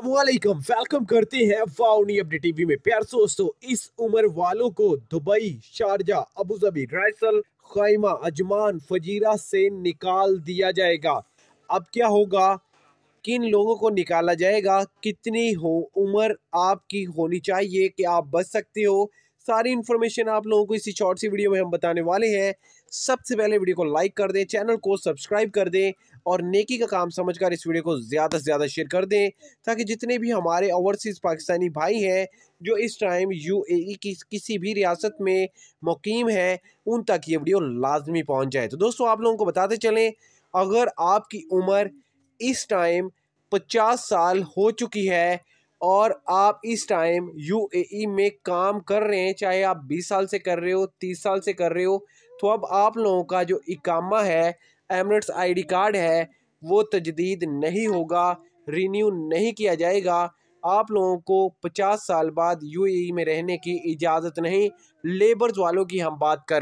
अल्लाम वेलकम करते हैं वाउनी अपडेट टीवी में प्यार दोस्तों इस उम्र वालों को Dubai Sharjah Abu Dhabi Ras al Khaimah Ajman Fujairah से निकाल दिया जाएगा अब क्या होगा किन लोगों को निकाला जाएगा कितनी हो उम्र आपकी होनी चाहिए कि आप बच सकते हो सारी इन्फॉर्मेशन आप लोगों को इसी शॉर्ट सी वीडियो में हम बताने वाले हैं सबसे पहले वीडियो को लाइक कर दें चैनल को सब्सक्राइब कर दें और नेकी का काम समझकर इस वीडियो को ज़्यादा से ज़्यादा शेयर कर दें ताकि जितने भी हमारे ओवरसीज़ पाकिस्तानी भाई हैं जो इस टाइम यूएई e की किसी भी रियासत में मुकीम है उन तक ये वीडियो लाजमी पहुँच जाए तो दोस्तों आप लोगों को बताते चलें अगर आपकी उम्र इस टाइम पचास साल हो चुकी है और आप इस टाइम यूएई e में काम कर रहे हैं चाहे आप 20 साल से कर रहे हो 30 साल से कर रहे हो तो अब आप लोगों का जो इकामा है एमरेट्स आईडी कार्ड है वो तजदीद नहीं होगा रीन्यू नहीं किया जाएगा आप लोगों को 50 साल बाद यूएई e में रहने की इजाज़त नहीं लेबर्स वालों की हम बात कर रहे हैं